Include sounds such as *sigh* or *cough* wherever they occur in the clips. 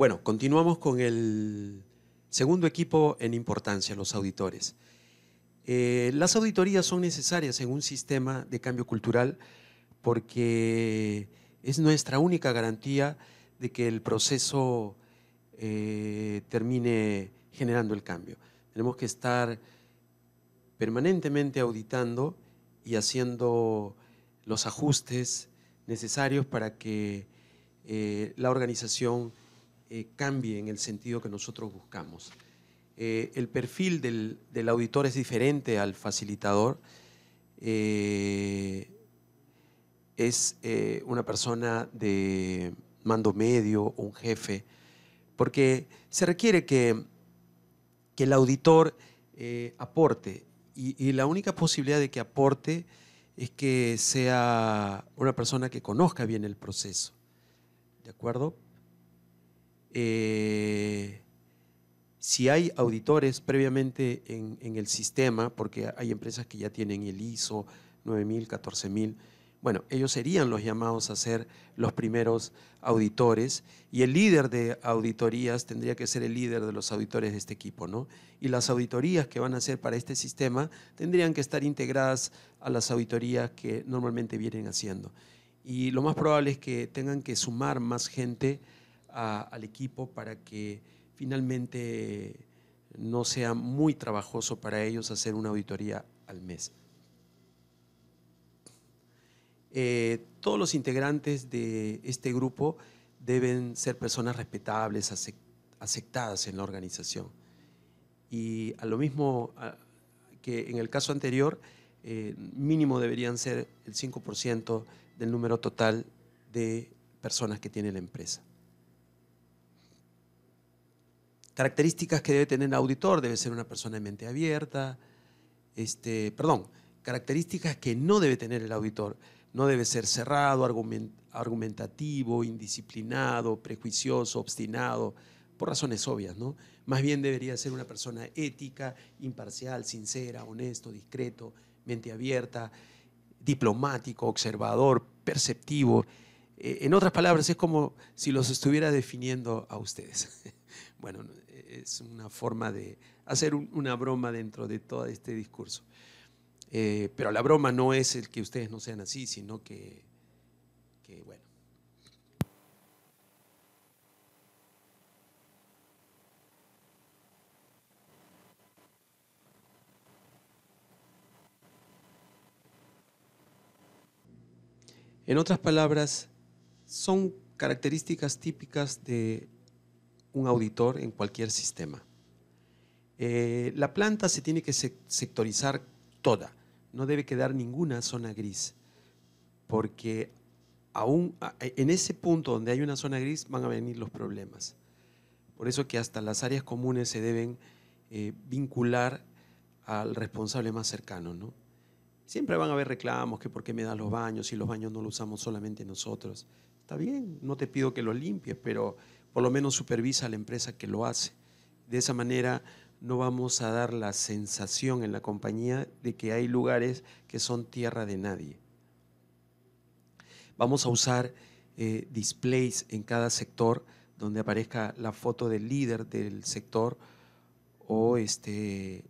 Bueno, continuamos con el segundo equipo en importancia, los auditores. Eh, las auditorías son necesarias en un sistema de cambio cultural porque es nuestra única garantía de que el proceso eh, termine generando el cambio. Tenemos que estar permanentemente auditando y haciendo los ajustes necesarios para que eh, la organización eh, cambie en el sentido que nosotros buscamos. Eh, el perfil del, auditor es diferente al facilitador. Eh, es una persona de mando medio un jefe, porque se requiere que, que el auditor aporte y, y, la única posibilidad de que aporte es que sea una persona que conozca bien el proceso. ¿De acuerdo? Eh, si hay auditores previamente en, el sistema, porque hay empresas que ya tienen el ISO 9000, 14000, bueno, ellos serían los llamados a ser los primeros auditores y el líder de auditorías tendría que ser el líder de los auditores de este equipo, ¿no? Y las auditorías que van a hacer para este sistema tendrían que estar integradas a las auditorías que normalmente vienen haciendo. Y lo más probable es que tengan que sumar más gente al equipo para que finalmente no sea muy trabajoso para ellos hacer una auditoría al mes. Eh, todos los integrantes de este grupo deben ser personas respetables, aceptadas en la organización. Y a lo mismo que en el caso anterior, eh, mínimo deberían ser el 5% del número total de personas que tiene la empresa. Características que debe tener el auditor, debe ser una persona de mente abierta, este, perdón, características que no debe tener el auditor. No debe ser cerrado, argumentativo, indisciplinado, prejuicioso, obstinado, por razones obvias, ¿no? Más bien debería ser una persona ética, imparcial, sincera, honesto, discreto, mente abierta, diplomático, observador, perceptivo. Eh, en otras palabras, es como si los estuviera definiendo a ustedes. *laughs* Bueno, es una forma de hacer una broma dentro de todo este discurso. Eh, pero la broma no es el que ustedes no sean así, sino que, bueno. En otras palabras, son características típicas de un auditor en cualquier sistema. Eh, la planta se tiene que sectorizar toda, no debe quedar ninguna zona gris, porque aún en ese punto donde hay una zona gris van a venir los problemas. Por eso que hasta las áreas comunes se deben eh, vincular al responsable más cercano, ¿no? Siempre van a haber reclamos que por qué me dan los baños, si los baños no los usamos solamente nosotros, Está bien, no te pido que lo limpies, pero por lo menos supervisa a la empresa que lo hace. De esa manera no vamos a dar la sensación en la compañía de que hay lugares que son tierra de nadie. Vamos a usar eh, displays en cada sector donde aparezca la foto del líder del sector o este,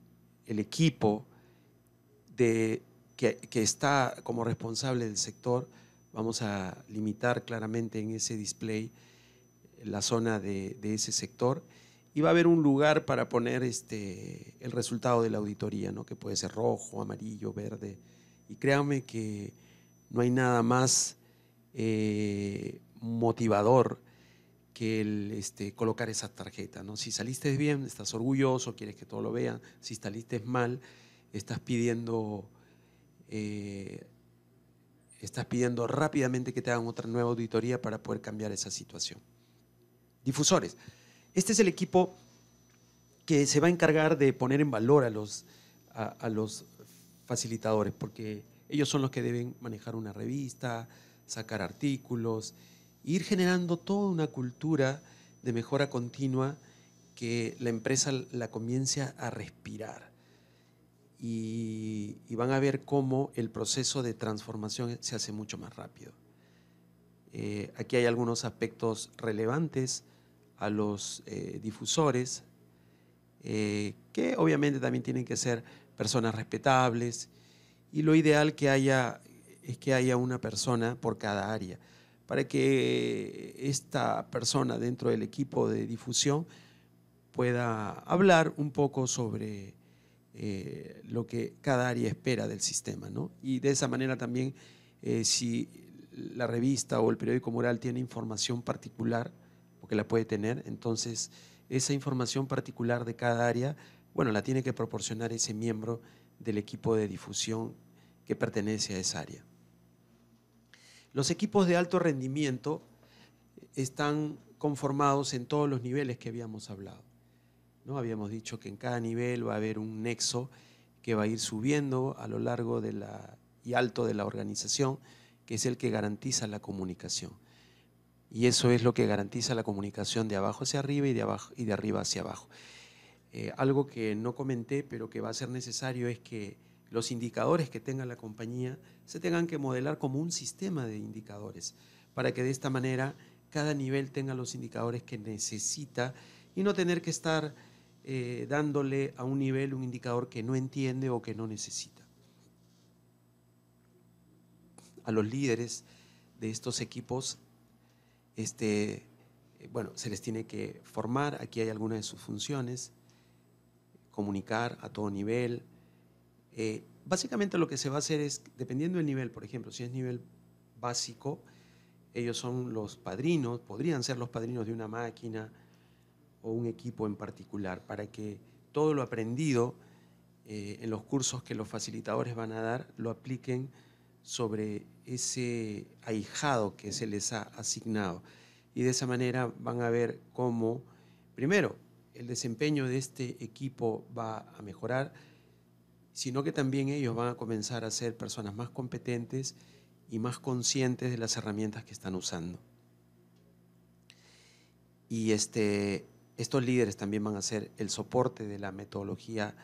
el equipo que está como responsable del sector Vamos a limitar claramente en ese display eh, la zona de, ese sector y va a haber un lugar para poner este, el resultado de la auditoría, ¿no? que puede ser rojo, amarillo, verde. Y créanme que no hay nada más eh, motivador que el este, colocar esa tarjeta. ¿no? Si saliste bien, estás orgulloso, quieres que todo lo vean. Si saliste mal, estás pidiendo eh, estás pidiendo rápidamente que te hagan otra nueva auditoría para poder cambiar esa situación. Difusores. Este es el equipo que se va a encargar de poner en valor a los, a, los facilitadores, porque ellos son los que deben manejar una revista, sacar artículos, ir generando toda una cultura de mejora continua que la empresa la comience a respirar y, van a ver cómo el proceso de transformación se hace mucho más rápido. Eh, aquí hay algunos aspectos relevantes a los eh, difusores, eh, que obviamente también tienen que ser personas respetables y lo ideal que haya es que haya una persona por cada área para que esta persona dentro del equipo de difusión pueda hablar un poco sobre eh, lo que cada área espera del sistema. ¿no? Y de esa manera también, eh, si la revista o el periódico mural tiene información particular, porque la puede tener, entonces esa información particular de cada área, bueno, la tiene que proporcionar ese miembro del equipo de difusión que pertenece a esa área. Los equipos de alto rendimiento están conformados en todos los niveles que habíamos hablado. Habíamos dicho que en cada nivel va a haber un nexo que va a ir subiendo a lo largo de la, y alto de la organización, que es el que garantiza la comunicación. Y eso es lo que garantiza la comunicación de abajo hacia arriba y de, abajo, y de arriba hacia abajo. Eh, algo que no comenté, pero que va a ser necesario, es que los indicadores que tenga la compañía se tengan que modelar como un sistema de indicadores, para que de esta manera cada nivel tenga los indicadores que necesita y no tener que estar eh, dándole a un nivel un indicador que no entiende o que no necesita. A los líderes de estos equipos, este, eh, bueno, se les tiene que formar, aquí hay algunas de sus funciones, comunicar a todo nivel. Eh, básicamente lo que se va a hacer es, dependiendo del nivel, por ejemplo, si es nivel básico, ellos son los padrinos, podrían ser los padrinos de una máquina, o un equipo en particular, para que todo lo aprendido eh, en los cursos que los facilitadores van a dar lo apliquen sobre ese ahijado que se les ha asignado. Y de esa manera van a ver cómo, primero, el desempeño de este equipo va a mejorar, sino que también ellos van a comenzar a ser personas más competentes y más conscientes de las herramientas que están usando. Y este, estos líderes también van a ser el soporte de la metodología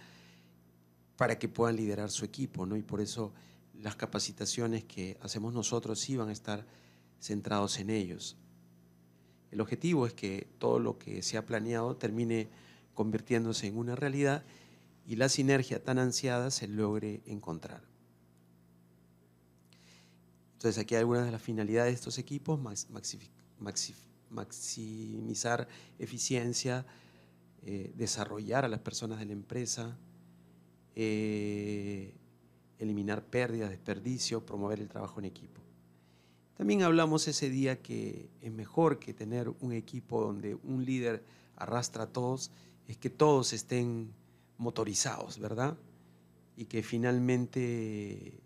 para que puedan liderar su equipo, ¿no? Y por eso las capacitaciones que hacemos nosotros sí van a estar centrados en ellos. El objetivo es que todo lo que se ha planeado termine convirtiéndose en una realidad y la sinergia tan ansiada se logre encontrar. Entonces aquí hay algunas de las finalidades de estos equipos, maximizar eficiencia, eh, desarrollar a las personas de la empresa, eh, eliminar pérdidas, desperdicio, promover el trabajo en equipo. También hablamos ese día que es mejor que tener un equipo donde un líder arrastra a todos, es que todos estén motorizados, ¿verdad? Y que finalmente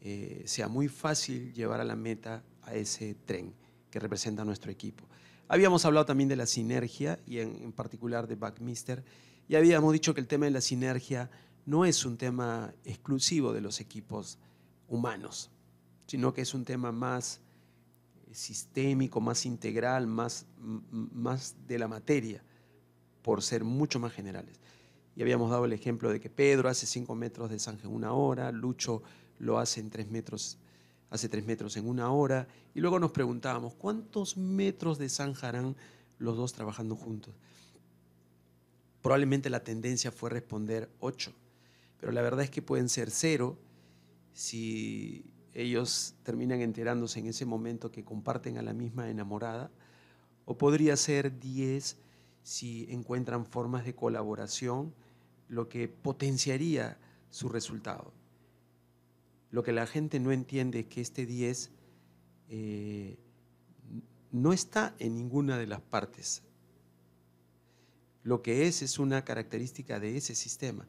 eh, sea muy fácil llevar a la meta a ese tren que representa nuestro equipo. Habíamos hablado también de la sinergia y en, particular de Backmister y habíamos dicho que el tema de la sinergia no es un tema exclusivo de los equipos humanos, sino que es un tema más eh, sistémico, más integral, más, más de la materia, por ser mucho más generales. Y habíamos dado el ejemplo de que Pedro hace 5 metros de Sanje en una hora, Lucho lo hace en 3 metros hace tres metros en una hora, y luego nos preguntábamos, ¿cuántos metros de zanjarán los dos trabajando juntos? Probablemente la tendencia fue responder ocho, pero la verdad es que pueden ser cero si ellos terminan enterándose en ese momento que comparten a la misma enamorada, o podría ser diez si encuentran formas de colaboración, lo que potenciaría su resultado. Lo que la gente no entiende es que este 10 eh, no está en ninguna de las partes. Lo que es es una característica de ese sistema.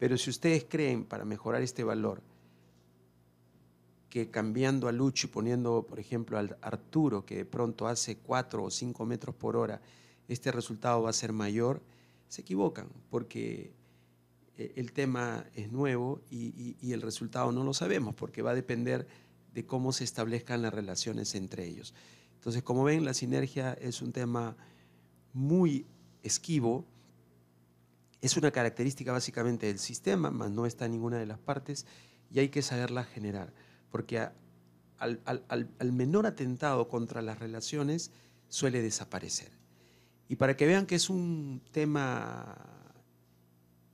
Pero si ustedes creen para mejorar este valor que cambiando a Lucho y poniendo, por ejemplo, al Arturo, que de pronto hace 4 o 5 metros por hora, este resultado va a ser mayor, se equivocan, porque eh, el tema es nuevo y, el resultado no lo sabemos porque va a depender de cómo se establezcan las relaciones entre ellos. Entonces, como ven, la sinergia es un tema muy esquivo, es una característica básicamente del sistema, más no está en ninguna de las partes y hay que saberla generar, porque al, menor atentado contra las relaciones suele desaparecer. Y para que vean que es un tema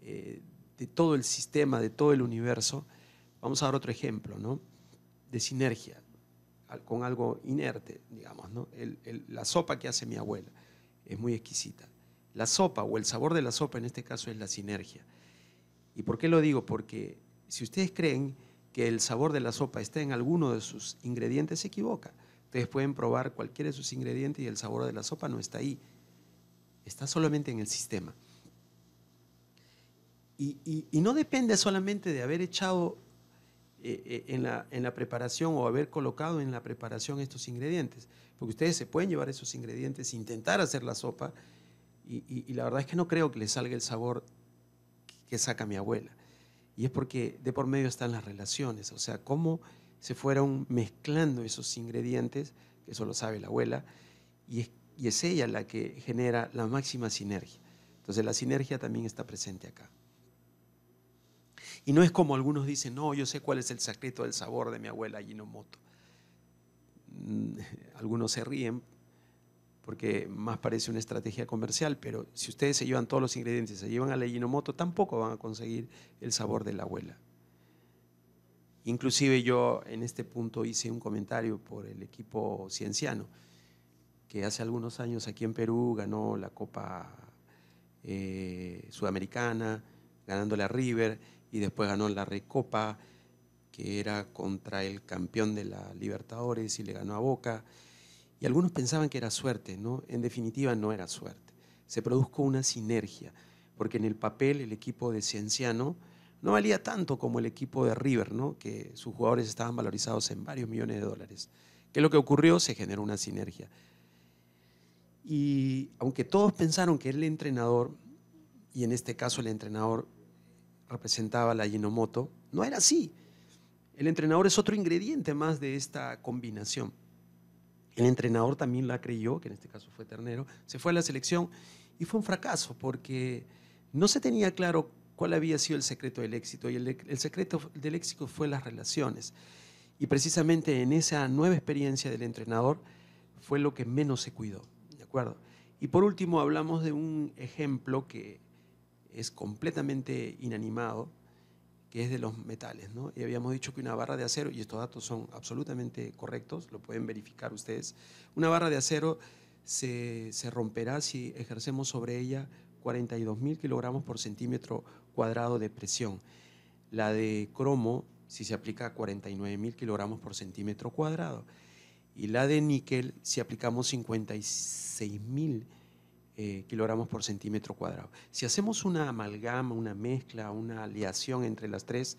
eh, de todo el sistema, de todo el universo. Vamos a dar otro ejemplo, ¿no? De sinergia con algo inerte, digamos, ¿no? la sopa que hace mi abuela es muy exquisita. La sopa o el sabor de la sopa en este caso es la sinergia. ¿Y por qué lo digo? Porque si ustedes creen que el sabor de la sopa está en alguno de sus ingredientes, se equivoca. Ustedes pueden probar cualquiera de sus ingredientes y el sabor de la sopa no está ahí. Está solamente en el sistema. Y, no depende solamente de haber echado eh, eh, en, la, preparación o haber colocado en la preparación estos ingredientes, porque ustedes se pueden llevar esos ingredientes, e intentar hacer la sopa, y, la verdad es que no creo que les salga el sabor que saca mi abuela. Y es porque de por medio están las relaciones, o sea, cómo se fueron mezclando esos ingredientes, que eso lo sabe la abuela, y es ella la que genera la máxima sinergia. Entonces la sinergia también está presente acá. Y no es como algunos dicen, no, yo sé cuál es el secreto del sabor de mi abuela Ginomoto. Mm, *laughs* algunos se ríen porque más parece una estrategia comercial, pero si ustedes se llevan todos los ingredientes, se llevan a la Ginomoto, tampoco van a conseguir el sabor de la abuela. Inclusive yo en este punto hice un comentario por el equipo cienciano, que hace algunos años aquí en Perú ganó la Copa eh, Sudamericana, ganándole a River y después ganó la Recopa, que era contra el campeón de la Libertadores y le ganó a Boca. Y algunos pensaban que era suerte, ¿no? En definitiva no era suerte. Se produjo una sinergia, porque en el papel el equipo de Cienciano no valía tanto como el equipo de River, ¿no? Que sus jugadores estaban valorizados en varios millones de dólares. ¿Qué es lo que ocurrió? Se generó una sinergia. Y aunque todos pensaron que el entrenador, y en este caso el entrenador representaba la Yenomoto, no era así. El entrenador es otro ingrediente más de esta combinación. El entrenador también la creyó, que en este caso fue Ternero, se fue a la selección y fue un fracaso porque no se tenía claro cuál había sido el secreto del éxito y el, el secreto del éxito fue las relaciones. Y precisamente en esa nueva experiencia del entrenador fue lo que menos se cuidó, ¿de acuerdo? Y por último hablamos de un ejemplo que es completamente inanimado, que es de los metales. ¿no? Y habíamos dicho que una barra de acero, y estos datos son absolutamente correctos, lo pueden verificar ustedes, una barra de acero se, se romperá si ejercemos sobre ella 42.000 kilogramos por centímetro cuadrado de presión. La de cromo, si se aplica 49.000 kilogramos por centímetro cuadrado. Y la de níquel, si aplicamos 56.000 kilogramos eh, kilogramos por centímetro cuadrado. Si hacemos una amalgama, una mezcla, una aleación entre las tres,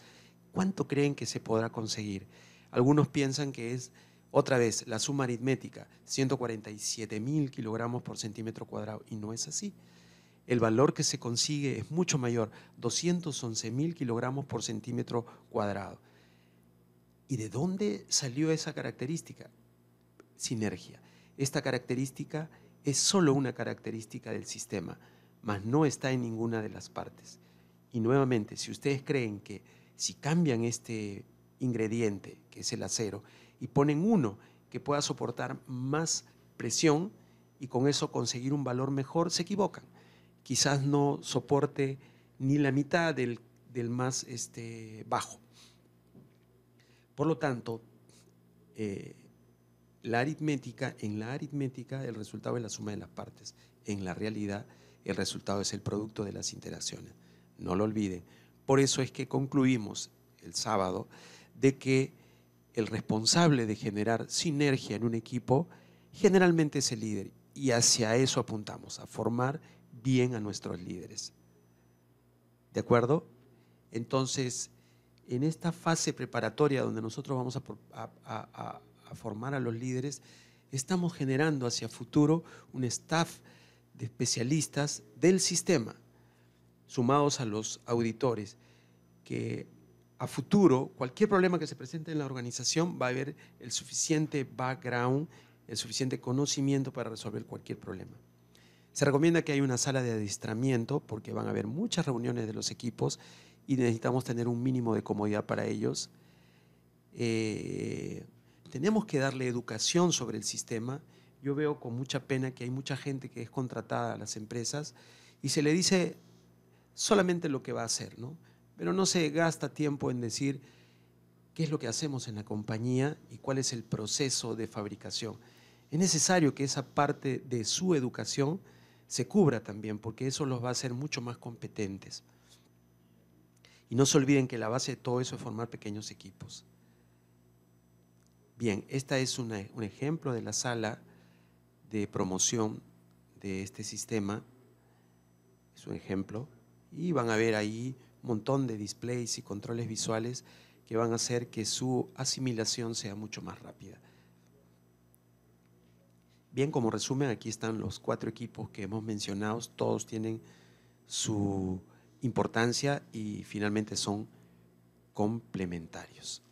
¿cuánto creen que se podrá conseguir? Algunos piensan que es, otra vez, la suma aritmética, 147 mil kilogramos por centímetro cuadrado, y no es así. El valor que se consigue es mucho mayor, 211 mil kilogramos por centímetro cuadrado. ¿Y de dónde salió esa característica? Sinergia. Esta característica es solo una característica del sistema, mas no está en ninguna de las partes. Y nuevamente, si ustedes creen que si cambian este ingrediente, que es el acero, y ponen uno que pueda soportar más presión y con eso conseguir un valor mejor, se equivocan. Quizás no soporte ni la mitad del, más este, bajo. Por lo tanto, eh, la aritmética, en la aritmética el resultado es la suma de las partes. En la realidad el resultado es el producto de las interacciones. No lo olviden. Por eso es que concluimos el sábado de que el responsable de generar sinergia en un equipo generalmente es el líder. Y hacia eso apuntamos, a formar bien a nuestros líderes. ¿De acuerdo? Entonces, en esta fase preparatoria donde nosotros vamos a, a a formar a los líderes, estamos generando hacia futuro un staff de especialistas del sistema, sumados a los auditores, que a futuro cualquier problema que se presente en la organización va a haber el suficiente background, el suficiente conocimiento para resolver cualquier problema. Se recomienda que haya una sala de adiestramiento porque van a haber muchas reuniones de los equipos y necesitamos tener un mínimo de comodidad para ellos. Eh, tenemos que darle educación sobre el sistema. Yo veo con mucha pena que hay mucha gente que es contratada a las empresas y se le dice solamente lo que va a hacer, Pero no se gasta tiempo en decir qué es lo que hacemos en la compañía y cuál es el proceso de fabricación. Es necesario que esa parte de su educación se cubra también, porque eso los va a hacer mucho más competentes. Y no se olviden que la base de todo eso es formar pequeños equipos. Bien, esta es un ejemplo de la sala de promoción de este sistema. Es un ejemplo. Y van a ver ahí un montón de displays y controles visuales que van a hacer que su asimilación sea mucho más rápida. Bien, como resumen, aquí están los cuatro equipos que hemos mencionado. Todos tienen su importancia y finalmente son complementarios.